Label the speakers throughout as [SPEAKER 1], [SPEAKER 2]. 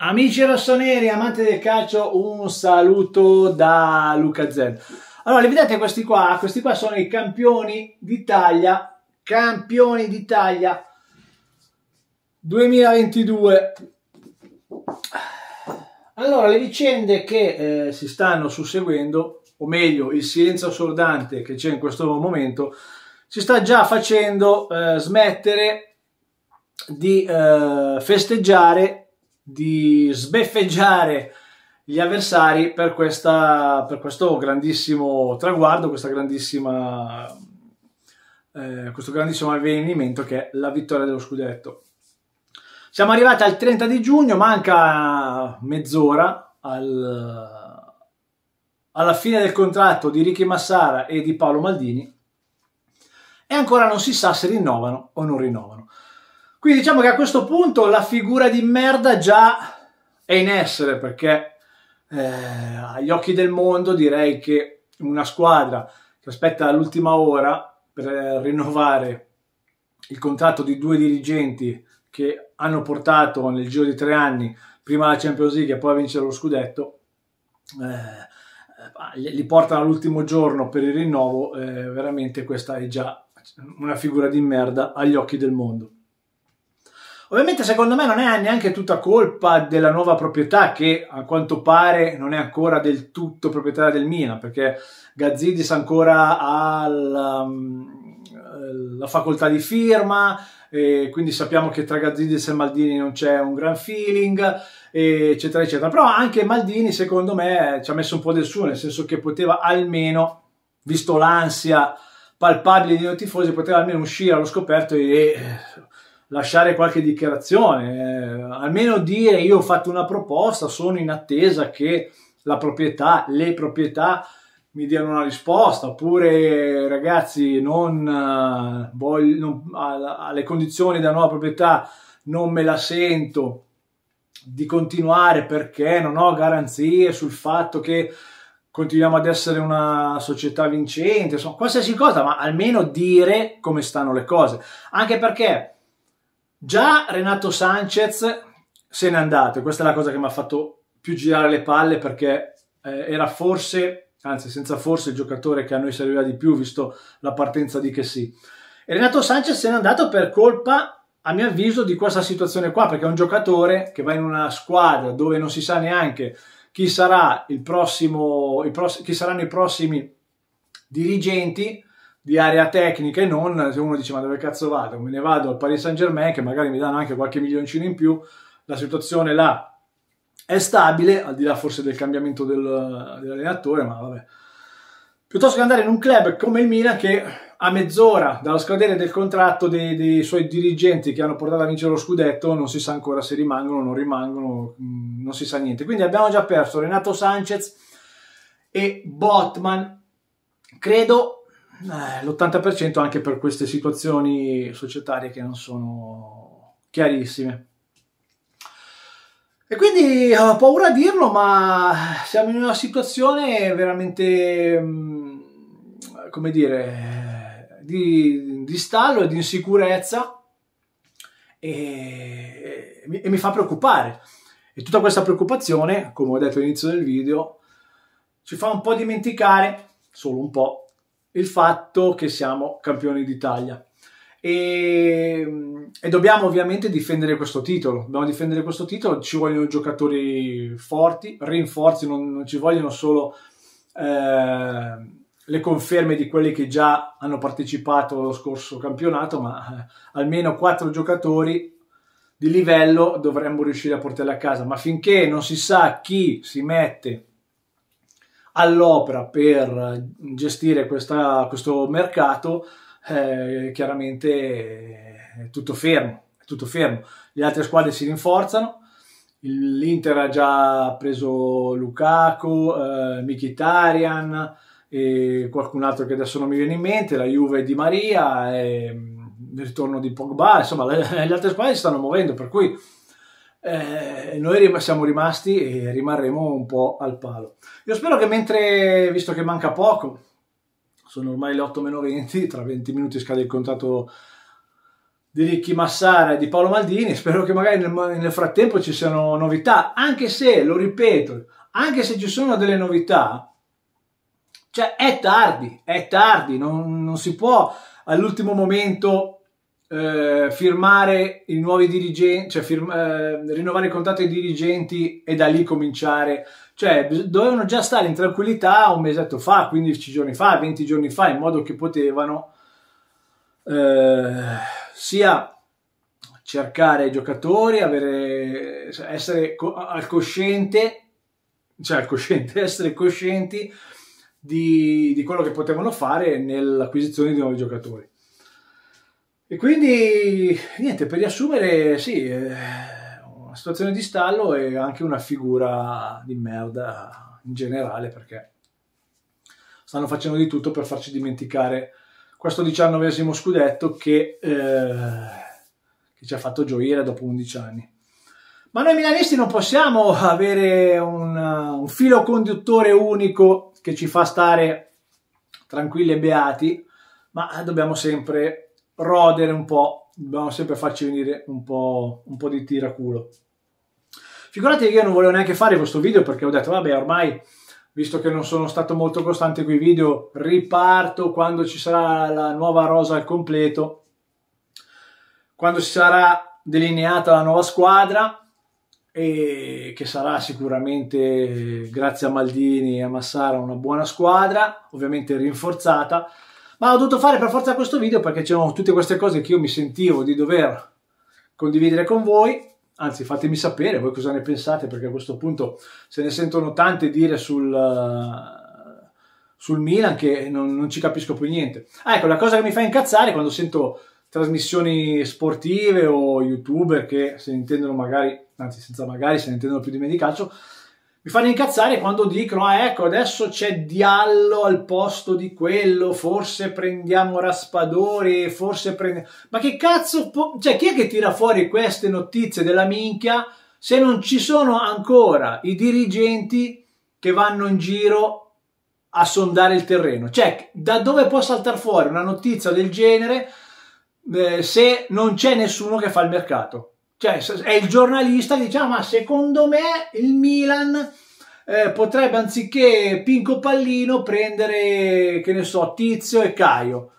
[SPEAKER 1] Amici rossoneri, amanti del calcio, un saluto da Luca Zen. Allora, li vedete questi qua? Questi qua sono i campioni d'Italia, campioni d'Italia 2022. Allora, le vicende che eh, si stanno susseguendo, o meglio, il silenzio assordante che c'è in questo momento, si sta già facendo eh, smettere di eh, festeggiare di sbeffeggiare gli avversari per, questa, per questo grandissimo traguardo, questa grandissima, eh, questo grandissimo avvenimento che è la vittoria dello scudetto. Siamo arrivati al 30 di giugno, manca mezz'ora al, alla fine del contratto di Ricky Massara e di Paolo Maldini e ancora non si sa se rinnovano o non rinnovano. Quindi diciamo che a questo punto la figura di merda già è in essere perché eh, agli occhi del mondo direi che una squadra che aspetta l'ultima ora per eh, rinnovare il contratto di due dirigenti che hanno portato nel giro di tre anni prima la Champions League e poi a vincere lo scudetto eh, eh li portano all'ultimo giorno per il rinnovo eh, veramente questa è già una figura di merda agli occhi del mondo Ovviamente secondo me non è neanche tutta colpa della nuova proprietà che a quanto pare non è ancora del tutto proprietaria del Milan perché Gazzidis ancora ha la, um, la facoltà di firma quindi sappiamo che tra Gazzidis e Maldini non c'è un gran feeling eccetera eccetera però anche Maldini secondo me ci ha messo un po' del suo nel senso che poteva almeno visto l'ansia palpabile di dei tifosi poteva almeno uscire allo scoperto e eh, lasciare qualche dichiarazione, eh, almeno dire io ho fatto una proposta, sono in attesa che la proprietà, le proprietà mi diano una risposta, oppure ragazzi non, eh, voglio, non, alle condizioni della nuova proprietà non me la sento di continuare perché non ho garanzie sul fatto che continuiamo ad essere una società vincente, insomma, qualsiasi cosa, ma almeno dire come stanno le cose. Anche perché Già Renato Sanchez se n'è andato, e questa è la cosa che mi ha fatto più girare le palle perché eh, era forse, anzi senza forse, il giocatore che a noi serviva di più visto la partenza di che sì. E Renato Sanchez se n'è andato per colpa a mio avviso di questa situazione qua perché è un giocatore che va in una squadra dove non si sa neanche chi sarà il prossimo il pross- chi saranno i prossimi dirigenti di area tecnica e non, se uno dice ma dove cazzo vado? Me ne vado al Paris Saint Germain che magari mi danno anche qualche milioncino in più, la situazione là è stabile, al di là forse del cambiamento del, dell'allenatore, ma vabbè. Piuttosto che andare in un club come il Milan che a mezz'ora dallo scadere del contratto dei, dei, suoi dirigenti che hanno portato a vincere lo scudetto, non si sa ancora se rimangono o non rimangono, mm, non si sa niente. Quindi abbiamo già perso Renato Sanchez e Botman. Credo eh, l'80% anche per queste situazioni societarie che non sono chiarissime. E quindi eh, ho paura a dirlo, ma siamo in una situazione veramente, mm, come dire, di, di stallo e di insicurezza e, e, e mi fa preoccupare. E tutta questa preoccupazione, come ho detto all'inizio del video, ci fa un po' dimenticare, solo un po', il fatto che siamo campioni d'Italia. E, e, dobbiamo ovviamente difendere questo titolo. Dobbiamo difendere questo titolo, ci vogliono giocatori forti, rinforzi, non, non ci vogliono solo eh, le conferme di quelli che già hanno partecipato allo scorso campionato, ma eh, almeno quattro giocatori di livello dovremmo riuscire a portarli a casa. Ma finché non si sa chi si mette all'opera per gestire questa, questo mercato, eh, chiaramente è tutto fermo, è tutto fermo. Le altre squadre si rinforzano, l'Inter ha già preso Lukaku, eh, Mkhitaryan e qualcun altro che adesso non mi viene in mente, la Juve di Maria, e, ehm, il ritorno di Pogba, insomma le, le altre squadre si stanno muovendo, per cui eh, noi siamo rimasti e rimarremo un po' al palo. Io spero che mentre, visto che manca poco, sono ormai le 8 meno 20, tra 20 minuti scade il contatto di Ricky Massara e di Paolo Maldini, spero che magari nel, nel frattempo ci siano novità, anche se, lo ripeto, anche se ci sono delle novità, cioè è tardi, è tardi, non, non si può all'ultimo momento eh, firmare i nuovi dirigenti, cioè firm- eh, rinnovare il contatto ai dirigenti e da lì cominciare. Cioè, dovevano già stare in tranquillità un mesetto fa, 15 giorni fa, 20 giorni fa, in modo che potevano eh, sia cercare i giocatori, avere, cioè, essere co- al cosciente, cioè al cosciente, essere coscienti di, di quello che potevano fare nell'acquisizione di nuovi giocatori. E quindi, niente, per riassumere, sì, eh, una situazione di stallo e anche una figura di merda in generale, perché stanno facendo di tutto per farci dimenticare questo diciannovesimo scudetto che, eh, che ci ha fatto gioire dopo 11 anni. Ma noi milanisti non possiamo avere un, un filo conduttore unico che ci fa stare tranquilli e beati, ma dobbiamo sempre rodere un po', dobbiamo sempre farci venire un po', un po di tiraculo. Figurate che io non volevo neanche fare questo video perché ho detto vabbè ormai visto che non sono stato molto costante con i video, riparto quando ci sarà la nuova rosa al completo, quando si sarà delineata la nuova squadra, e che sarà sicuramente, grazie a Maldini e a Massara, una buona squadra, ovviamente rinforzata, ma ho dovuto fare per forza questo video perché c'erano tutte queste cose che io mi sentivo di dover condividere con voi anzi fatemi sapere voi cosa ne pensate perché a questo punto se ne sentono tante dire sul, uh, sul Milan che non, non, ci capisco più niente. Ah, ecco, la cosa che mi fa incazzare quando sento trasmissioni sportive o youtuber che se ne intendono magari, anzi senza magari, se ne intendono più di me di calcio, mi fanno incazzare quando dicono, ah, ecco, adesso c'è Diallo al posto di quello, forse prendiamo Raspadori, forse prendiamo... Ma che cazzo... Cioè, chi è che tira fuori queste notizie della minchia se non ci sono ancora i dirigenti che vanno in giro a sondare il terreno? Cioè, da dove può saltare fuori una notizia del genere eh, se non c'è nessuno che fa il mercato? cioè è il giornalista che dice ah, ma secondo me il Milan eh, potrebbe anziché Pinco Pallino prendere che ne so Tizio e Caio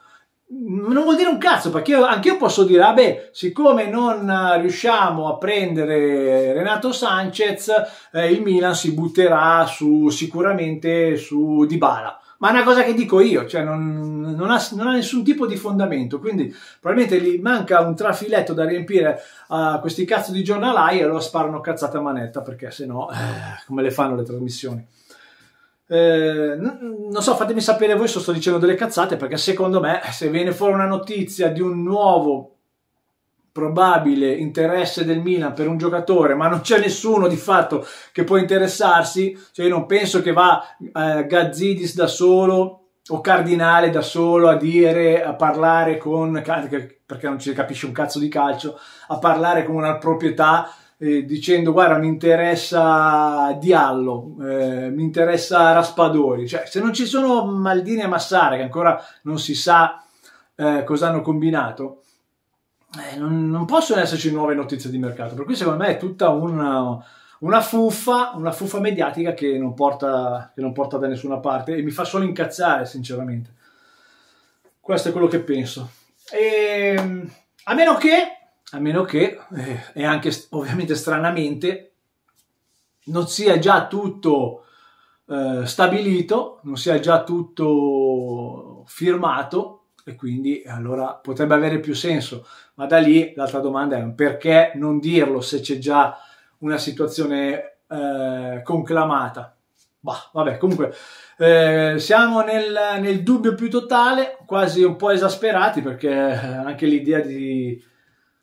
[SPEAKER 1] non vuol dire un cazzo perché io, anche io posso dire ah siccome non eh, riusciamo a prendere Renato Sanchez eh, il Milan si butterà su, sicuramente su Dybala ma è una cosa che dico io, cioè non, non, ha, non ha, nessun tipo di fondamento, quindi probabilmente gli manca un trafiletto da riempire a questi cazzo di giornalai e allora sparano cazzate a manetta, perché se no eh, come le fanno le trasmissioni? Eh, non so, fatemi sapere voi se sto dicendo delle cazzate, perché secondo me se viene fuori una notizia di un nuovo probabile interesse del Milan per un giocatore, ma non c'è nessuno di fatto che può interessarsi, cioè io non penso che va eh, Gazzidis da solo o Cardinale da solo a dire, a parlare con, perché non ci capisce un cazzo di calcio, a parlare con una proprietà eh, dicendo guarda mi interessa Diallo, eh, mi interessa Raspadori, cioè se non ci sono Maldini e Massara che ancora non si sa eh, cosa hanno combinato, eh, non, non, possono esserci nuove notizie di mercato, per cui secondo me è tutta una, una, fuffa, una fuffa mediatica che non, porta, che non porta da nessuna parte e mi fa solo incazzare, sinceramente. Questo è quello che penso. E, ehm, a meno che, a meno che, eh, e anche ovviamente stranamente, non sia già tutto eh, stabilito, non sia già tutto firmato, e quindi allora potrebbe avere più senso. Ma da lì l'altra domanda è perché non dirlo se c'è già una situazione eh, conclamata? Bah, vabbè, comunque eh, siamo nel, nel, dubbio più totale, quasi un po' esasperati perché eh, anche l'idea di,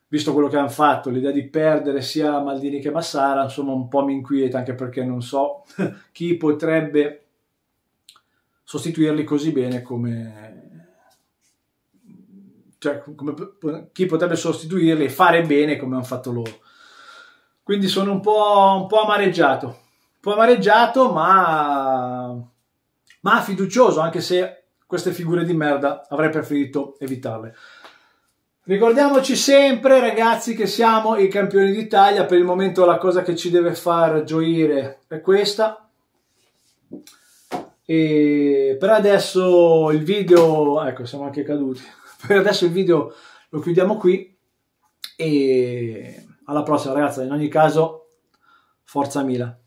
[SPEAKER 1] visto quello che hanno fatto, l'idea di perdere sia Maldini che Massara, insomma un po' mi inquieta anche perché non so chi potrebbe sostituirli così bene come, cioè, come, chi potrebbe sostituirli e fare bene come hanno fatto loro. Quindi sono un po', un po amareggiato, un po' amareggiato ma, ma fiducioso, anche se queste figure di merda avrei preferito evitarle. Ricordiamoci sempre, ragazzi, che siamo i campioni d'Italia. Per il momento la cosa che ci deve far gioire è questa. E per adesso il video... Ecco, siamo anche caduti. per adesso il video lo chiudiamo qui e alla prossima ragazzi in ogni caso forza Mila